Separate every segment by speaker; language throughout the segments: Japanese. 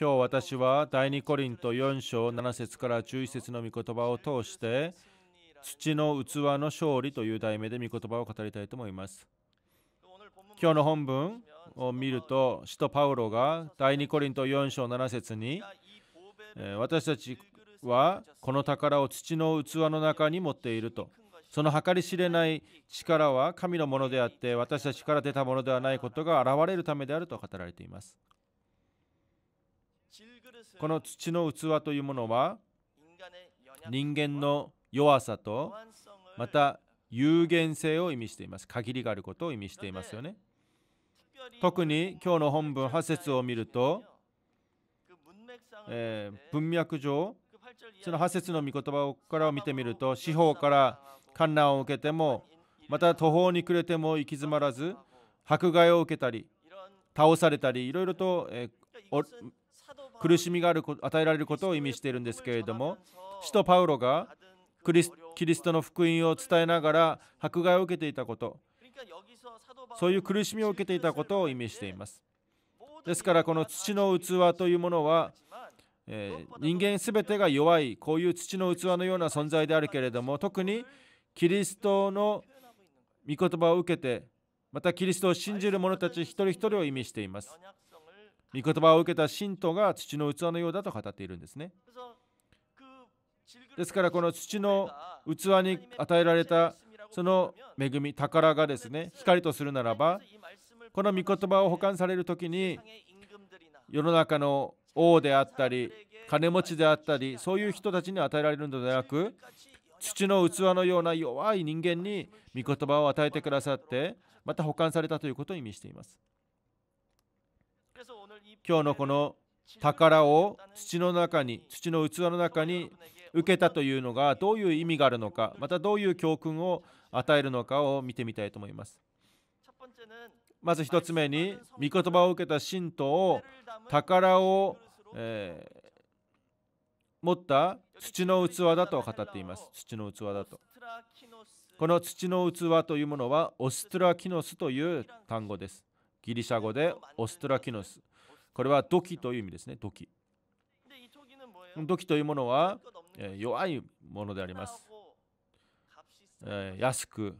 Speaker 1: 今日私は第2コリント4章7節から11節の御言葉を通して土の器の勝利という題名で御言葉を語りたいと思います今日の本文を見ると使徒パウロが第2コリント4章7節に私たちはこの宝を土の器の中に持っているとその計り知れない力は神のものであって私たちから出たものではないことが現れるためであると語られていますこの土の器というものは人間の弱さとまた有限性を意味しています限りがあることを意味していますよね特に今日の本文8節を見ると、えー、文脈上その8節の御言葉からを見てみると四方から観覧を受けてもまた途方に暮れても行き詰まらず迫害を受けたり倒されたりいろいろと、えー、苦しみがある与えられることを意味しているんですけれども使徒パウロがクリスキリストの福音を伝えながら迫害を受けていたことそういう苦しみを受けていたことを意味していますですからこの土の器というものは、えー、人間全てが弱いこういう土の器のような存在であるけれども特にキリストの御言葉を受けてまたキリストを信じる者たち一人一人を意味しています御言葉を受けた信徒が土の器のようだと語っているんですねですからこの土の器に与えられたその恵み宝がですね光とするならばこの御言葉を保管される時に世の中の王であったり金持ちであったりそういう人たちに与えられるのではなく土の器のような弱い人間に御言葉を与えてくださってまた保管されたということを意味しています今日のこの宝を土の中に土の器の中に受けたというのがどういう意味があるのかまたどういう教訓を与えるのかを見てみたいと思いますまず1つ目に御言葉を受けた信徒を宝を、えー、持った土の器だと語っています土の器だとこの土の器というものはオストラキノスという単語ですギリシャ語でオストラキノスこれは土器という意味ですね土器土器というものは、え弱いものであります、え安く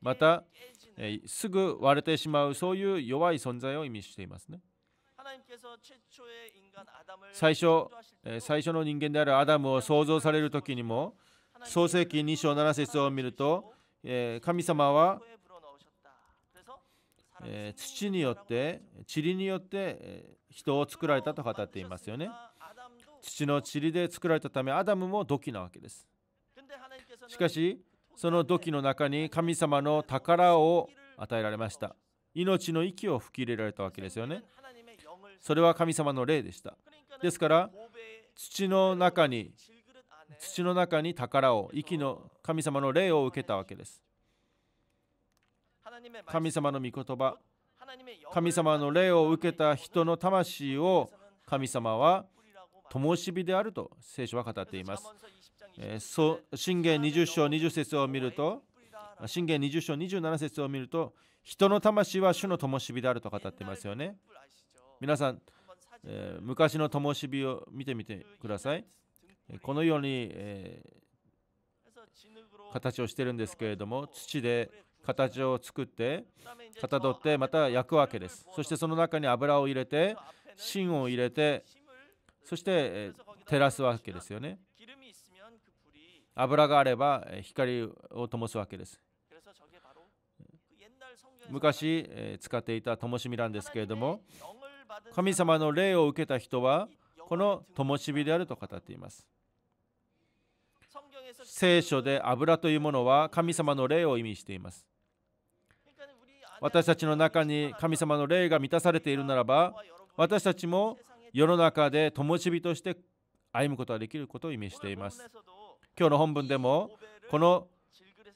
Speaker 1: また、えすぐ割れてしまうそういう弱い存在を意味していますね最初、え最初の人間であるアダムを創造される時にも創世記2章7節を見ると、え神様はえ土によって塵によって、え人を作られたと語っていますよね土の塵で作られたためアダムも土器なわけですしかしその土器の中に神様の宝を与えられました命の息を吹き入れられたわけですよねそれは神様の霊でしたですから土の中に土の中に宝を息の神様の霊を受けたわけです神様の御言葉神様の霊を受けた人の魂を神様は灯火であると聖書は語っています。え信玄20章20節を見ると、信玄20章27節を見ると、人の魂は主の灯火であると語っていますよね。皆さん、え昔の灯火を見てみてください。このように、え形をしてるんですけれども、土で形を作ってかたどってまた焼くわけですそしてその中に油を入れて芯を入れてそして照らすわけですよね油があれば光を灯すわけです昔使っていた灯火なんですけれども神様の霊を受けた人はこの灯火であると語っています聖書で油というものは神様の霊を意味しています私たちの中に神様の霊が満たされているならば私たちも世の中で灯火として歩むことができることを意味しています今日の本文でもこの、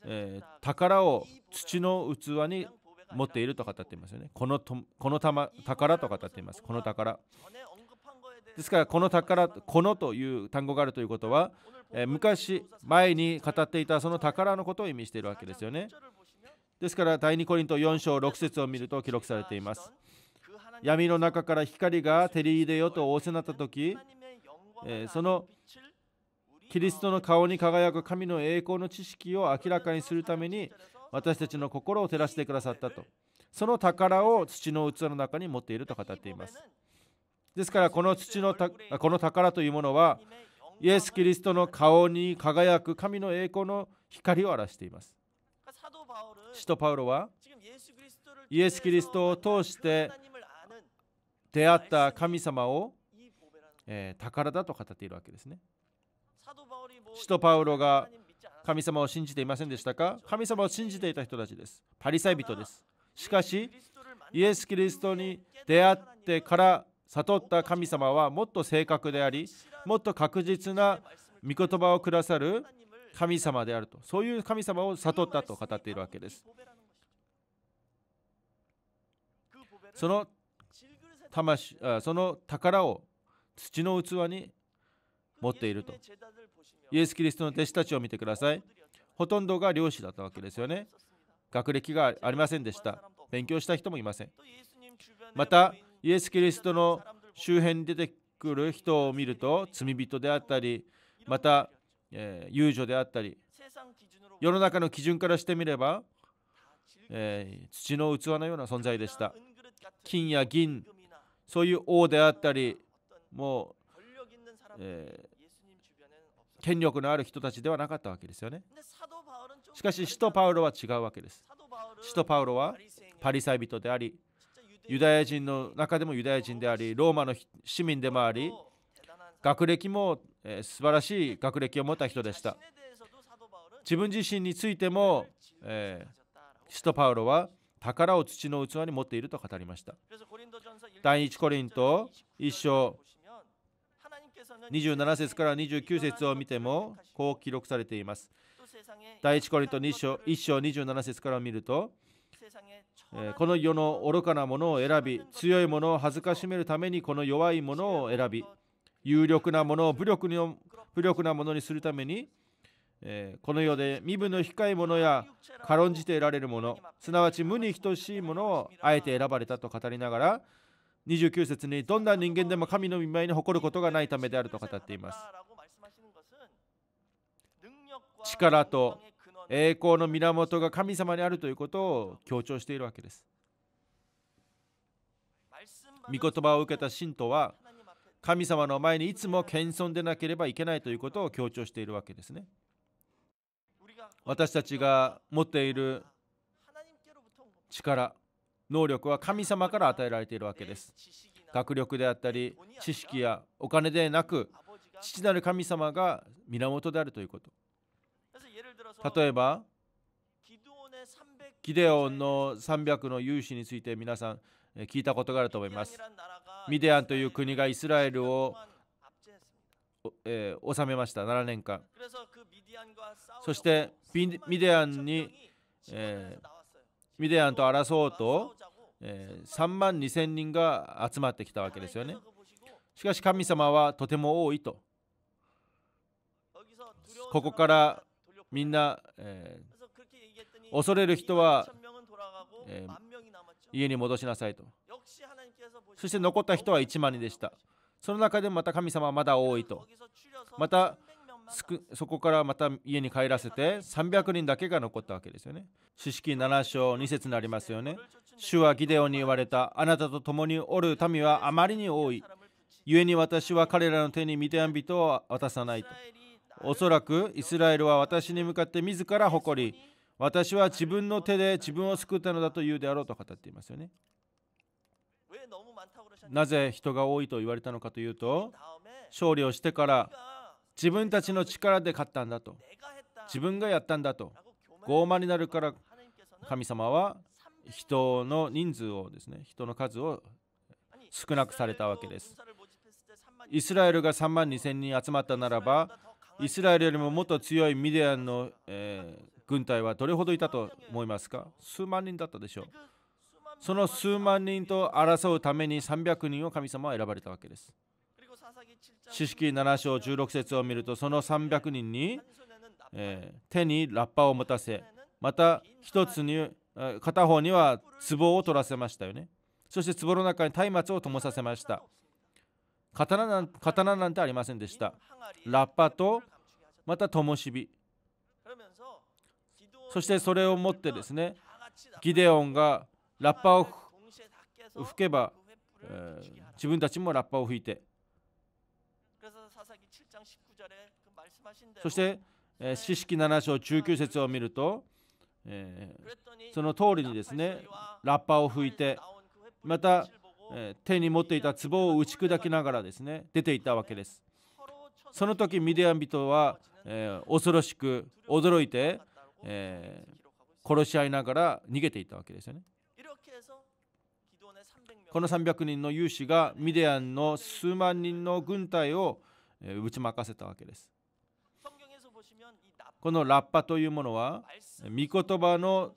Speaker 1: えー、宝を土の器に持っていると語っていますよねこのとこの玉宝と語っていますこの宝ですからこの宝このという単語があるということは、え昔前に語っていたその宝のことを意味しているわけですよねですから第2コリント4章6節を見ると記録されています闇の中から光が照り入れよと仰せなった時、えそのキリストの顔に輝く神の栄光の知識を明らかにするために私たちの心を照らしてくださったとその宝を土の器の中に持っていると語っていますですからこの土のこの宝というものはイエス・キリストの顔に輝く神の栄光の光を表しています。使徒パウロはイエス・キリストを通して出会った神様を、えー、宝だと語っているわけですね。使徒パウロが神様を信じていませんでしたか神様を信じていた人たちです。パリサイ人です。しかし、イエス・キリストに出会ってから悟った神様はもっと正確でありもっと確実な御言葉をくださる神様であるとそういう神様を悟ったと語っているわけですその魂その宝を土の器に持っているとイエス・キリストの弟子たちを見てくださいほとんどが漁師だったわけですよね学歴がありませんでした勉強した人もいませんまたイエス・キリストの周辺に出てくる人を見ると罪人であったりまた、え遊女であったり世の中の基準からしてみれば、え土の器のような存在でした金や銀そういう王であったりもう、え権力のある人たちではなかったわけですよねしかし使徒パウロは違うわけです使徒パウロはパリサイ人でありユダヤ人の中でもユダヤ人でありローマの市民でもあり学歴も、素晴らしい学歴を持った人でした自分自身についても、えー、使徒パウロは宝を土の器に持っていると語りました第1コリント1章27節から29節を見てもこう記録されています第1コリント2章1章27節から見るとこの世の愚かなものを選び強いものを辱めるためにこの弱いものを選び有力なものを武力に武力なものにするためにこの世で身分の低いものや軽んじて得られるものすなわち無に等しいものをあえて選ばれたと語りながら29節にどんな人間でも神の御前に誇ることがないためであると語っています力と栄光の源が神様にあるということを強調しているわけです。御言葉を受けた信徒は神様の前にいつも謙遜でなければいけないということを強調しているわけですね。私たちが持っている力、能力は神様から与えられているわけです。学力であったり、知識やお金でなく、父なる神様が源であるということ。例えばギデオンの300の勇士について皆さん聞いたことがあると思いますミディアンという国がイスラエルをえ治めました7年間そしてミデアンに、えー、ミデアンと争おうと、えー、3万2 0 0 0人が集まってきたわけですよねしかし神様はとても多いとここからみんな、えー、恐れる人は、えー、家に戻しなさいとそして残った人は1万人でしたその中でまた神様はまだ多いとまたそこからまた家に帰らせて300人だけが残ったわけですよね。四式7章2節になりますよね。主はギデオに言われた。あなたと共におる民はあまりに多い。故に私は彼らの手にミディアン人を渡さないと。おそらくイスラエルは私に向かって自ら誇り私は自分の手で自分を救ったのだと言うであろうと語っていますよねなぜ人が多いと言われたのかというと勝利をしてから自分たちの力で勝ったんだと自分がやったんだと傲慢になるから神様は人の人数をですね人の数を少なくされたわけですイスラエルが3万2 0人集まったならばイスラエルよりももっと強いミディアンの、えー、軍隊はどれほどいたと思いますか数万人だったでしょう。その数万人と争うために300人を神様は選ばれたわけです。四式7章16節を見るとその300人に、えー、手にラッパを持たせまた一つに片方には壺を取らせましたよねそして壺の中に松明を灯させました刀な刀なんてありませんでしたラッパとまた灯火そしてそれを持ってですねギデオンがラッパを吹けば、えー、自分たちもラッパを吹いてそして、えー、四式7章19節を見ると、えー、その通りにですねラッパを吹いてまた、えー、手に持っていた壺を打ち砕きながらですね出ていったわけですその時ミディアン人はえー、恐ろしく驚いて、えー、殺し合いながら逃げていったわけですよね。この300人の勇士がミディアンの数万人の軍隊を打ち負かせたわけです。このラッパというものは、御言葉の、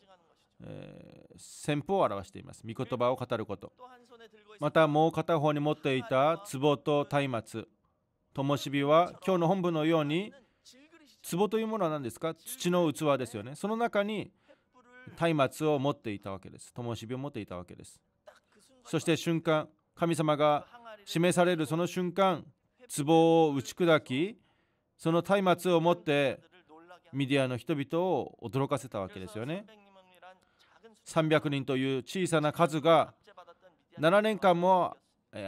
Speaker 1: えー、先方を表しています。御言葉を語ること。またもう片方に持っていた壺と松明、灯火は今日の本部のように壺というものは何ですか土の器ですよねその中に松明を持っていたわけです灯火を持っていたわけですそして瞬間神様が示されるその瞬間壺を打ち砕きその松明を持ってミディアの人々を驚かせたわけですよね300人という小さな数が7年間も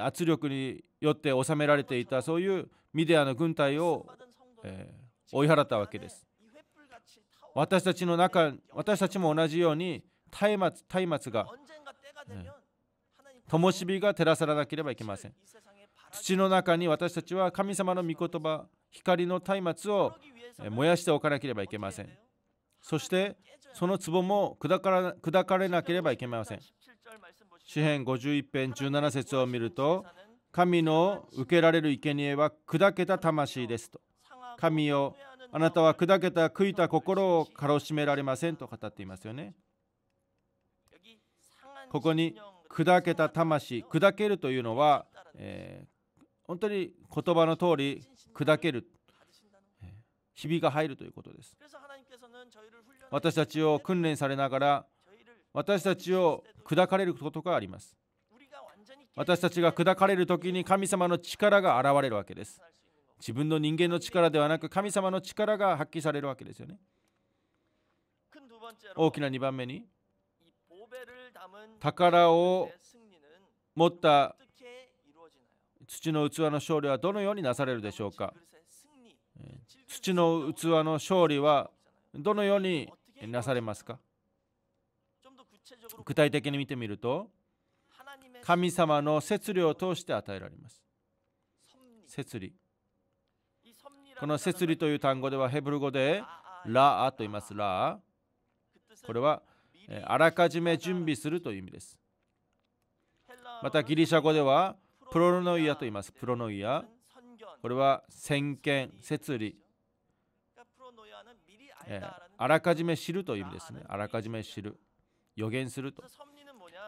Speaker 1: 圧力によって収められていたそういうミディアの軍隊を、えー追い払ったわけです私たちの中私たちも同じように松明松明が、灯火が照らさなければいけません土の中に私たちは神様の御言葉光の松明を燃やしておかなければいけませんそしてその壺も砕か砕かれなければいけません詩篇51編17節を見ると神の受けられる生贄は砕けた魂ですと神よあなたは砕けた悔いた心をからしめられませんと語っていますよねここに砕けた魂砕けるというのは、えー、本当に言葉の通り砕けるひびが入るということです私たちを訓練されながら私たちを砕かれることがあります私たちが砕かれる時に神様の力が現れるわけです自分の人間の力ではなく神様の力が発揮されるわけですよね大きな2番目に宝を持った土の器の勝利はどのようになされるでしょうか土の器の勝利はどのようになされますか具体的に見てみると神様の摂理を通して与えられます摂理この摂理という単語ではヘブル語でラーと言います。ラー。これはあらかじめ準備するという意味です。またギリシャ語ではプロノイアと言います。プロノイア。これは先見、摂理。えあらかじめ知るという意味ですね。あらかじめ知る。予言すると。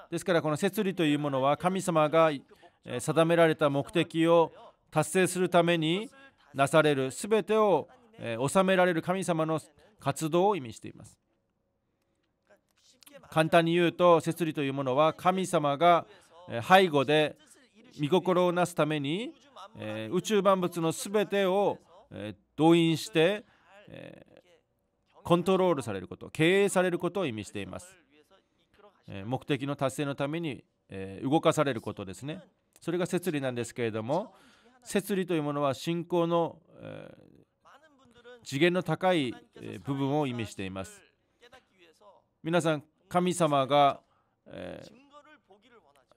Speaker 1: ですからこの摂理というものは神様が定められた目的を達成するためになされる全てを収められる神様の活動を意味しています簡単に言うと摂理というものは神様が背後で御心をなすために宇宙万物の全てを動員してコントロールされること経営されることを意味しています目的の達成のために動かされることですねそれが摂理なんですけれども摂理というものは信仰の、えー、次元の高い、えー、部分を意味しています皆さん神様が、えー、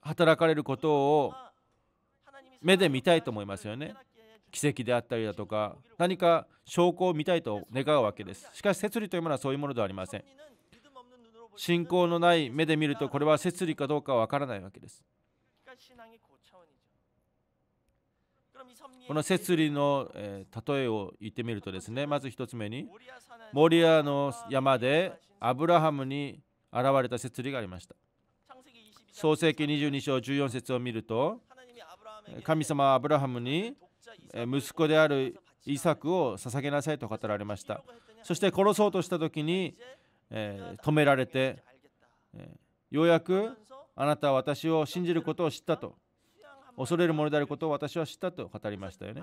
Speaker 1: 働かれることを目で見たいと思いますよね奇跡であったりだとか何か証拠を見たいと願うわけですしかし摂理というものはそういうものではありません信仰のない目で見るとこれは摂理かどうかわからないわけですこの摂理の、えー、例えを言ってみるとですねまず1つ目にモリアの山でアブラハムに現れた摂理がありました創世紀22章14節を見ると神様はアブラハムに息子であるイサクを捧げなさいと語られましたそして殺そうとした時に、えー、止められて、えー、ようやくあなたは私を信じることを知ったと恐れるものであることを私は知ったと語りましたよね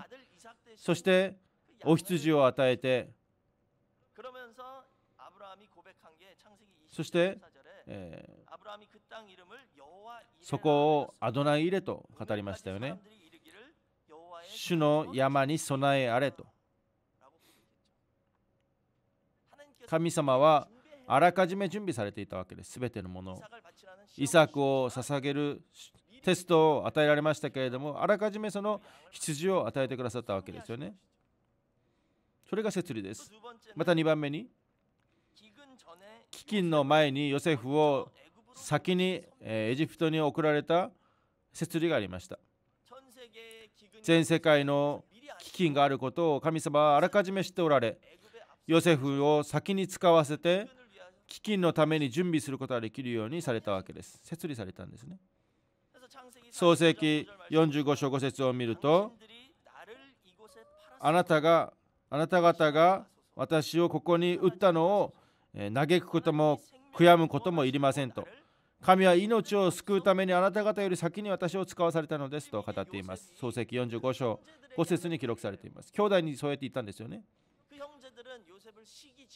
Speaker 1: そしてお羊を与えてそして、えー、そこをアドナイイレと語りましたよね主の山に備えあれと神様はあらかじめ準備されていたわけです。すべてのものを。イサクを捧げるテストを与えられましたけれどもあらかじめその羊を与えてくださったわけですよねそれが摂理ですまた2番目に飢饉の前にヨセフを先にエジプトに送られた摂理がありました全世界の飢饉があることを神様はあらかじめ知っておられヨセフを先に使わせて飢饉のために準備することができるようにされたわけです設立されたんですね創世記45章5節を見るとあなたがあなた方が私をここに打ったのを嘆くことも悔やむこともいりませんと神は命を救うためにあなた方より先に私を使わされたのですと語っています創世記45章5節に記録されています兄弟にそうやって言ったんですよね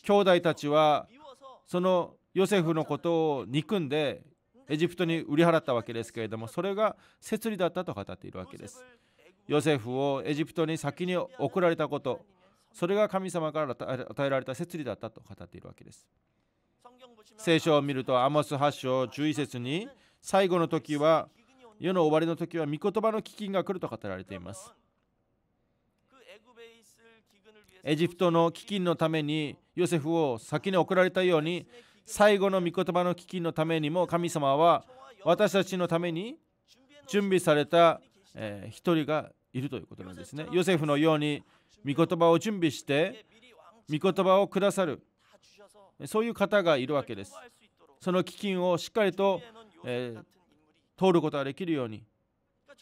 Speaker 1: 兄弟たちはそのヨセフのことを憎んでエジプトに売り払ったわけですけれどもそれが摂理だったと語っているわけですヨセフをエジプトに先に送られたことそれが神様から与えられた摂理だったと語っているわけです聖書を見るとアモス8章11節に最後の時は世の終わりの時は御言葉の飢饉が来ると語られていますエジプトの飢饉のためにヨセフを先に送られたように最後の御言葉の基金のためにも神様は私たちのために準備された、え一人がいるということなんですね。ヨセフのように御言葉を準備して御言葉をくださるそういう方がいるわけです。その基金をしっかりと、えー、通ることができるように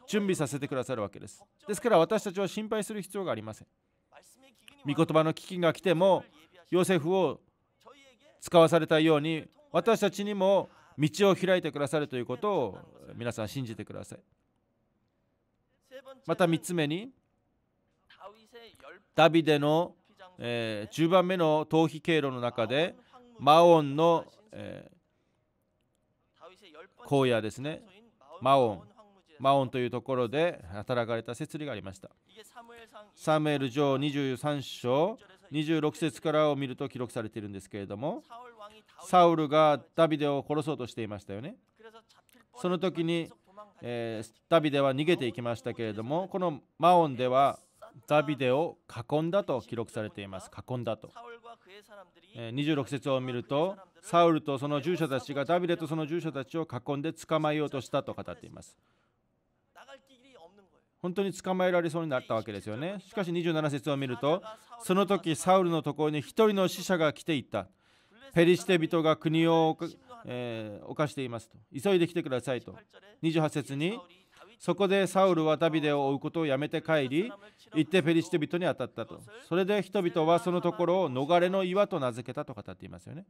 Speaker 1: 準備させてくださるわけです。ですから私たちは心配する必要がありません。御言葉の基金が来てもヨセフを使わされたように私たちにも道を開いてくださるということを皆さん信じてくださいまた3つ目にダビデの、えー、10番目の逃避経路の中でマオンの、えー、荒野ですねマオンマオンというところで働かれた設理がありましたサムエル上23章26節からを見ると記録されているんですけれどもサウルがダビデを殺そうとしていましたよねその時に、えー、ダビデは逃げていきましたけれどもこのマオンではダビデを囲んだと記録されています囲んだと26節を見るとサウルとその従者たちがダビデとその従者たちを囲んで捕まえようとしたと語っています本当に捕まえられそうになったわけですよねしかし27節を見るとその時サウルのところに1人の死者が来ていったペリシテ人が国を、えー、犯していますと急いで来てくださいと28節にそこでサウルはダビデを追うことをやめて帰り行ってペリシテ人に当たったとそれで人々はそのところを逃れの岩と名付けたと語っていますよね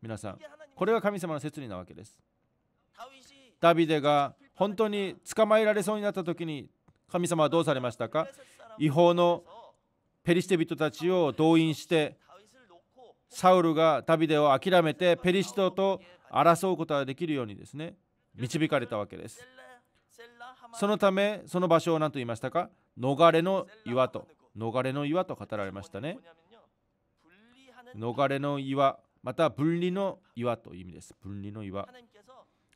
Speaker 1: 皆さんこれが神様の説理なわけですダビデが本当に捕まえられそうになった時に神様はどうされましたか違法のペリシテ人たちを動員してサウルがダビデを諦めてペリシトと争うことができるようにですね導かれたわけですそのためその場所を何と言いましたか逃れの岩と逃れの岩と語られましたね逃れの岩また分離の岩という意味です分離の岩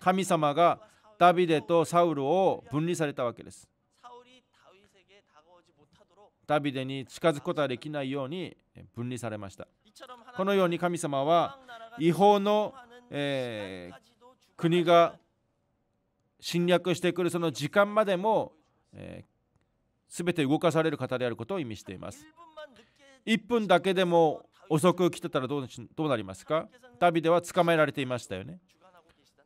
Speaker 1: 神様がダビデとサウルを分離されたわけです。ダビデに近づくことはできないように分離されました。このように神様は違法の、えー、国が侵略してくるその時間までも、えー、全て動かされる方であることを意味しています。1分だけでも遅く来てたらどうなりますかダビデは捕まえられていましたよね。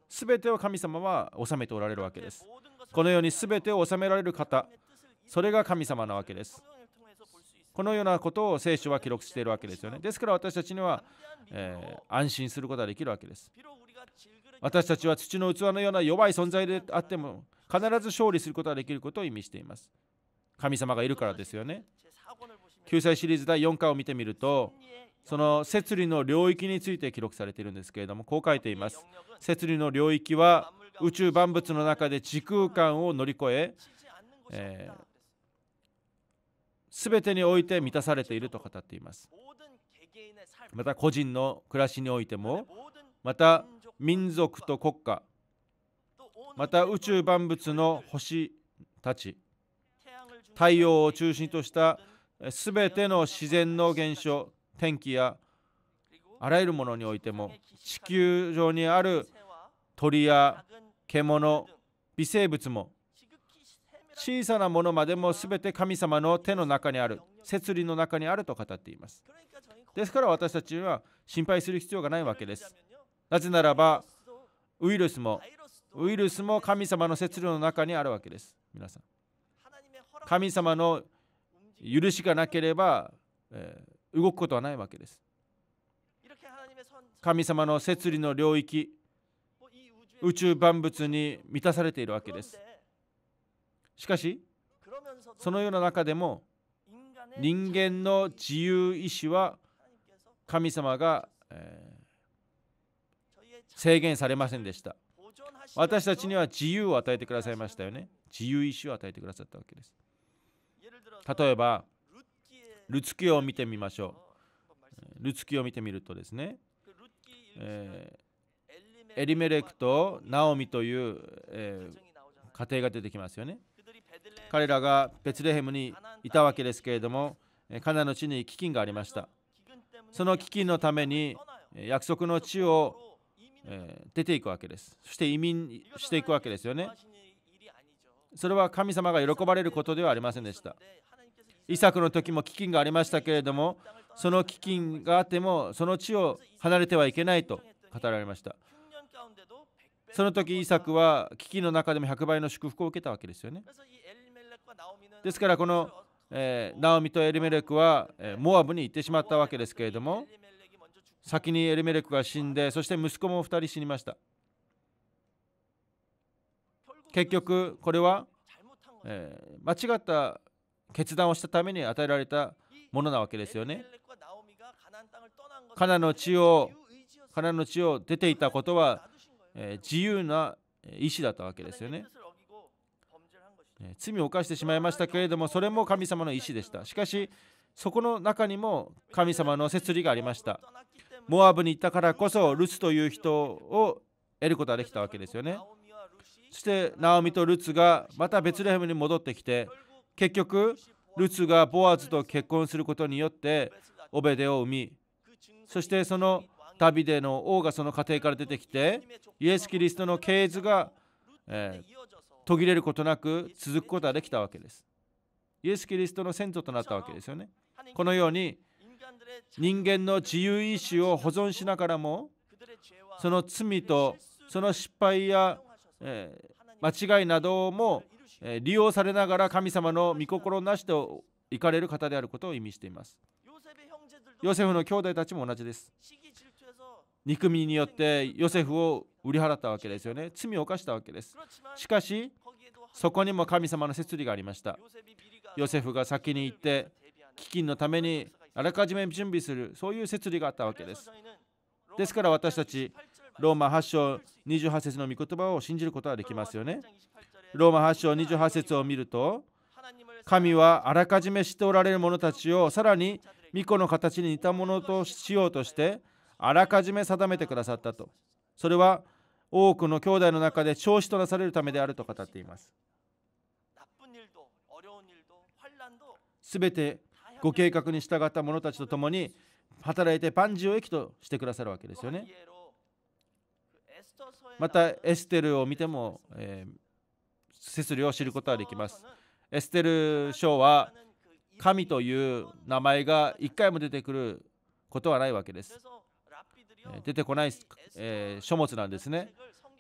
Speaker 1: すべてを神様は治めておられるわけです。このようにすべてを治められる方、それが神様なわけです。このようなことを聖書は記録しているわけですよね。ですから私たちには、えー、安心することができるわけです。私たちは土の器のような弱い存在であっても必ず勝利することができることを意味しています。神様がいるからですよね。救済シリーズ第4回を見てみるとその摂理の領域について記録されているんですけれどもこう書いています摂理の領域は宇宙万物の中で時空間を乗り越ええー、全てにおいて満たされていると語っていますまた個人の暮らしにおいてもまた民族と国家また宇宙万物の星たち太陽を中心としたすべての自然の現象天気やあらゆるものにおいても地球上にある鳥や獣微生物も小さなものまでも全て神様の手の中にある摂理の中にあると語っていますですから私たちは心配する必要がないわけですなぜならばウイルスもウイルスも神様の摂理の中にあるわけです皆さん神様の許しがなければ、えー、動くことはないわけです。神様の摂理の領域、宇宙万物に満たされているわけです。しかし、そのような中でも、人間の自由意志は神様が、えー、制限されませんでした。私たちには自由を与えてくださいましたよね。自由意志を与えてくださったわけです。例えばルツキを見てみましょうルツキを見てみるとですね、えー、エリメレクとナオミという、えー、家庭が出てきますよね彼らがベツレヘムにいたわけですけれどもカナの地に飢饉がありましたその飢饉のために約束の地を出ていくわけですそして移民していくわけですよねそれは神様が喜ばれることではありませんでしたイサクの時も飢饉がありましたけれどもその飢饉があってもその地を離れてはいけないと語られましたその時イサクは飢饉の中でも100倍の祝福を受けたわけですよねですからこの、えー、ナオミとエルメレクは、えー、モアブに行ってしまったわけですけれども先にエルメレクが死んでそして息子も2人死にました結局これは、えー、間違った決断をしたために与えられたものなわけですよね。カナの地をカナの地を出ていたことは、えー、自由な意思だったわけですよね。罪を犯してしまいましたけれどもそれも神様の意志でしたしかしそこの中にも神様の摂理がありましたモアブに行ったからこそルスという人を得ることができたわけですよねしてナオミとルツがまたベツレヘムに戻ってきて結局ルツがボアズと結婚することによってオベデを生みそしてそのダビデの王がその家庭から出てきてイエス・キリストの系図が、えー、途切れることなく続くことができたわけですイエス・キリストの先祖となったわけですよねこのように人間の自由意志を保存しながらもその罪とその失敗やえー、間違いなども、え利用されながら神様の御心なしと行かれる方であることを意味しています。ヨセフの兄弟たちも同じです。憎みによってヨセフを売り払ったわけですよね。罪を犯したわけです。しかし、そこにも神様の摂理がありました。ヨセフが先に行って、基金のためにあらかじめ準備する、そういう摂理があったわけです。ですから私たち、ローマ8章28節の御言葉を信じることはできますよね。ローマ8章28節を見ると、神はあらかじめ知っておられる者たちをさらに御子の形に似たものとしようとして、あらかじめ定めてくださったと。それは多くの兄弟の中で調子となされるためであると語っています。すべてご計画に従った者たちと共に働いて万事を益としてくださるわけですよね。またエステルを見ても、えー、セスリを知ることができますエステル書は神という名前が1回も出てくることはないわけです出てこない、えー、書物なんですね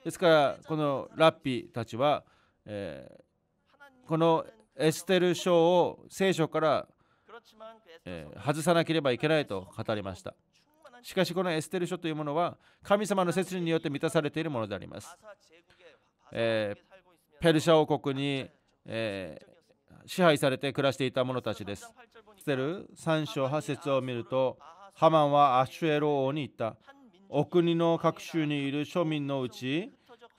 Speaker 1: ですからこのラッピたちは、えー、このエステル書を聖書から、えー、外さなければいけないと語りましたしかしこのエステル書というものは神様の説理によって満たされているものであります。えー、ペルシャ王国に、えー、支配されて暮らしていた者たちです。エステル3章8節を見るとハマンはアシュエロ王に言った。お国の各州にいる庶民のうち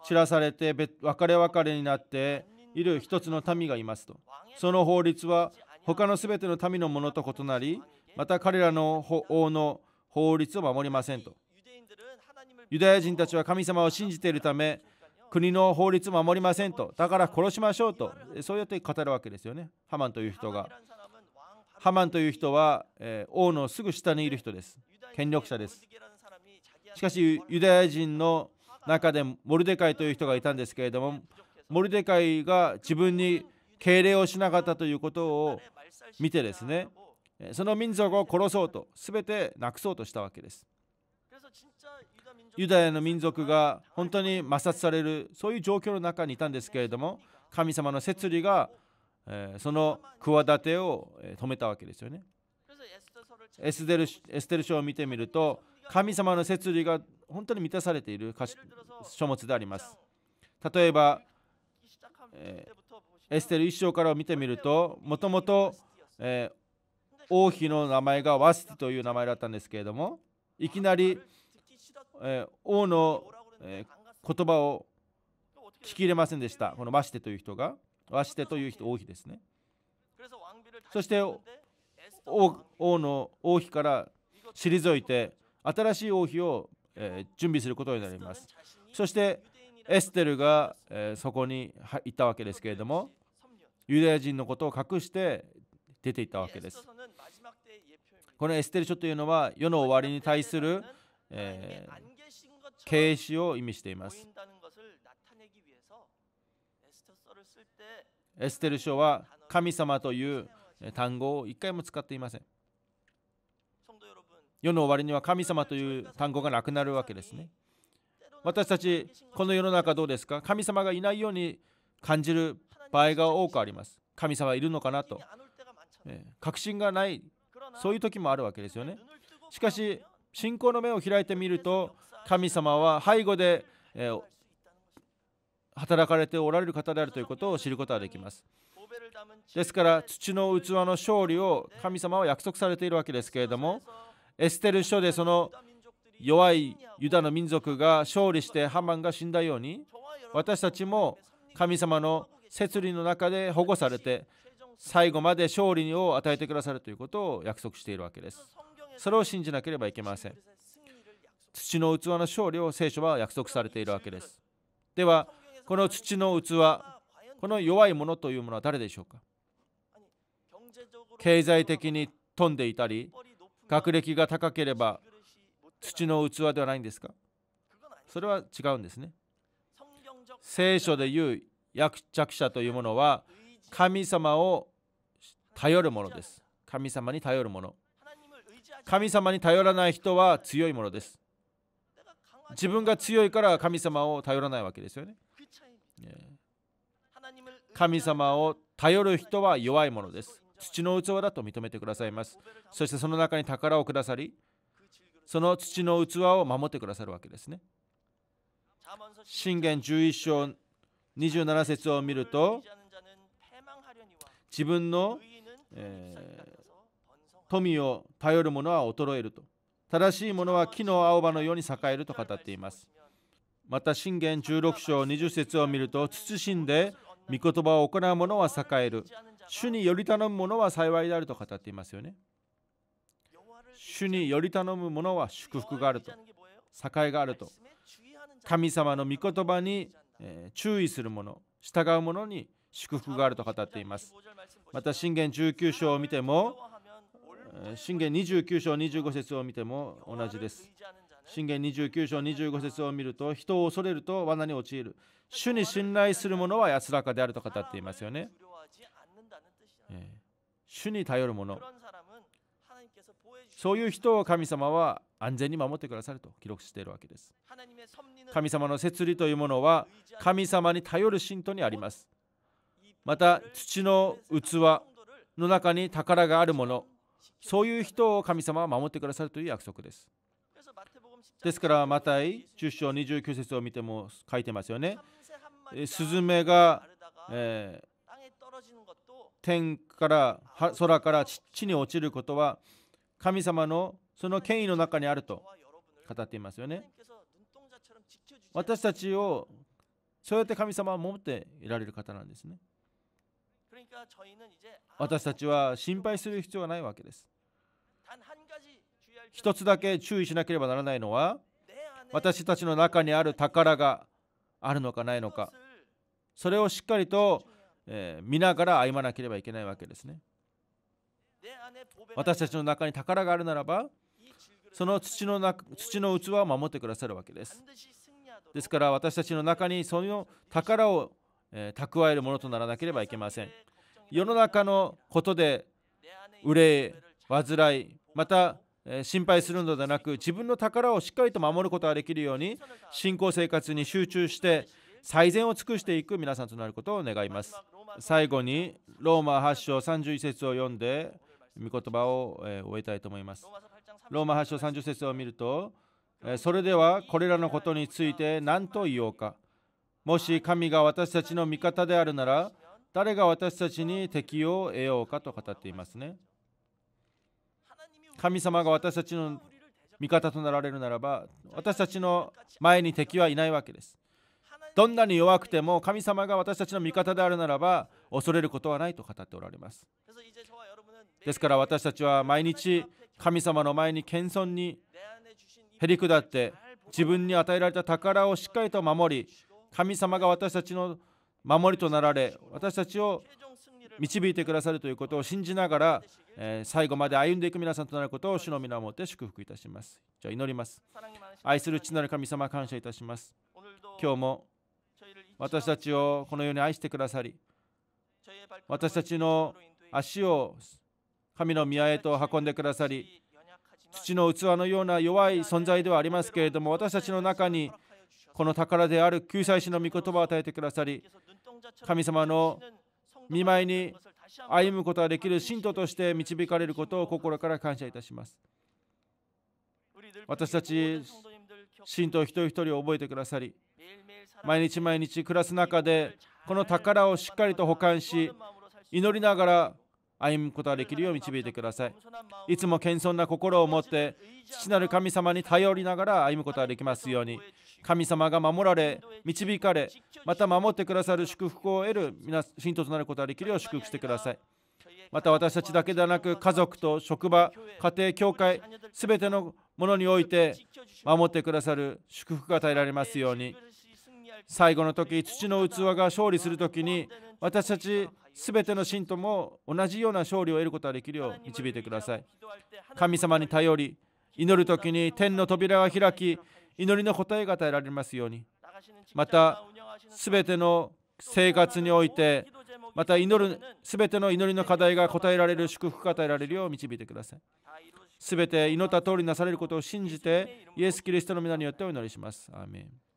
Speaker 1: 散らされて別れ別れになっている一つの民がいますと。その法律は他のすべての民のものと異なり、また彼らの王の法律を守りませんとユダヤ人たちは神様を信じているため国の法律を守りませんとだから殺しましょうとそうやって語るわけですよねハマンという人がハマンという人は、えー、王のすぐ下にいる人です権力者ですしかしユダヤ人の中でモルデカイという人がいたんですけれどもモルデカイが自分に敬礼をしなかったということを見てですねその民族を殺そうと全てなくそうとしたわけですユダヤの民族が本当に摩擦されるそういう状況の中にいたんですけれども神様の摂理がその企てを止めたわけですよねエステルエステル書を見てみると神様の摂理が本当に満たされている書物であります例えばエステル一章からを見てみるともともと王妃の名前がワスティという名前だったんですけれどもいきなり、えー、王の、えー、言葉を聞き入れませんでしたこのワシテという人がワシテという人王妃ですねそして王の王妃から退いて新しい王妃を、えー、準備することになりますそしてエステルが、えー、そこに行ったわけですけれどもユダヤ人のことを隠して出ていったわけですこのエステル書というのは世の終わりに対する、えー、形詞を意味していますエステル書は神様という単語を一回も使っていません世の終わりには神様という単語がなくなるわけですね私たちこの世の中どうですか神様がいないように感じる場合が多くあります神様いるのかなと確信がないそういう時もあるわけですよねしかし信仰の目を開いてみると神様は背後で、えー、働かれておられる方であるということを知ることができますですから土の器の勝利を神様は約束されているわけですけれどもエステル書でその弱いユダの民族が勝利してハマンが死んだように私たちも神様の摂理の中で保護されて最後まで勝利を与えてくださるということを約束しているわけですそれを信じなければいけません土の器の勝利を聖書は約束されているわけですではこの土の器この弱いものというものは誰でしょうか経済的に富んでいたり学歴が高ければ土の器ではないんですかそれは違うんですね聖書で言う役着者というものは神様を頼るものです神様に頼るもの神様に頼らない人は強いものです自分が強いから神様を頼らないわけですよね神様を頼る人は弱いものです土の器だと認めてくださいますそしてその中に宝をくださりその土の器を守ってくださるわけですね信玄11章27節を見ると自分の、えー、富を頼る者は衰えると正しい者は木の青葉のように栄えると語っていますまた信玄16章20節を見ると謹んで御言葉を行う者は栄える主により頼む者は幸いであると語っていますよね主により頼む者は祝福があると栄えがあると神様の御言葉に、え注意する者従う者に祝福があると語っていますまた信玄19章を見ても信玄29章25節を見ても同じです信玄29章25節を見ると人を恐れると罠に陥る主に信頼する者は安らかであると語っていますよね、主に頼る者そういう人を神様は安全に守ってくださると記録しているわけです神様の摂理というものは神様に頼る信徒にありますまた土の器の中に宝があるものそういう人を神様は守ってくださるという約束ですですからマタイ10章29節を見ても書いてますよねスズメが、えー、天から空から地に落ちることは神様のその権威の中にあると語っていますよね私たちをそうやって神様は守っていられる方なんですね私たちは心配する必要はないわけです。一つだけ注意しなければならないのは私たちの中にある宝があるのかないのかそれをしっかりと、えー、見ながら歩まなければいけないわけですね。私たちの中に宝があるならばその土の中土の器を守ってくださるわけです。ですから私たちの中にその宝を、えー、蓄えるものとならなければいけません。世の中のことで憂い煩いまた心配するのではなく自分の宝をしっかりと守ることができるように信仰生活に集中して最善を尽くしていく皆さんとなることを願います最後にローマ8章31節を読んで御言葉を終えたいと思いますローマ8章30節を見るとそれではこれらのことについて何と言おうかもし神が私たちの味方であるなら誰が私たちに敵を得ようかと語っていますね神様が私たちの味方となられるならば私たちの前に敵はいないわけですどんなに弱くても神様が私たちの味方であるならば恐れることはないと語っておられますですから私たちは毎日神様の前に謙遜にへり下って自分に与えられた宝をしっかりと守り神様が私たちの守りとなられ私たちを導いてくださるということを信じながら、え最後まで歩んでいく皆さんとなることを主の皆をもって祝福いたしますじゃあ祈ります愛する父なる神様感謝いたします今日も私たちをこのように愛してくださり私たちの足を神の宮へと運んでくださり土の器のような弱い存在ではありますけれども私たちの中にこの宝である救済士の御言葉を与えてくださり神様の見舞いに歩むことができる信徒として導かれることを心から感謝いたします私たち信徒一人一人を覚えてくださり毎日毎日暮らす中でこの宝をしっかりと保管し祈りながら歩むことができるよう導いてくださいいつも謙遜な心を持って父なる神様に頼りながら歩むことができますように神様が守られ導かれまた守ってくださる祝福を得る皆信徒となることができるよう祝福してくださいまた私たちだけではなく家族と職場家庭教会すべてのものにおいて守ってくださる祝福が与えられますように最後の時土の器が勝利する時に私たちすべての信徒も同じような勝利を得ることができるよう導いてください神様に頼り祈る時に天の扉が開き祈りの答えが与えられますようにまたすべての生活においてまた祈るすべての祈りの課題が答えられる祝福が与えられるよう導いてくださいすべて祈った通りなされることを信じてイエス・キリストの皆によってお祈りしますアーメン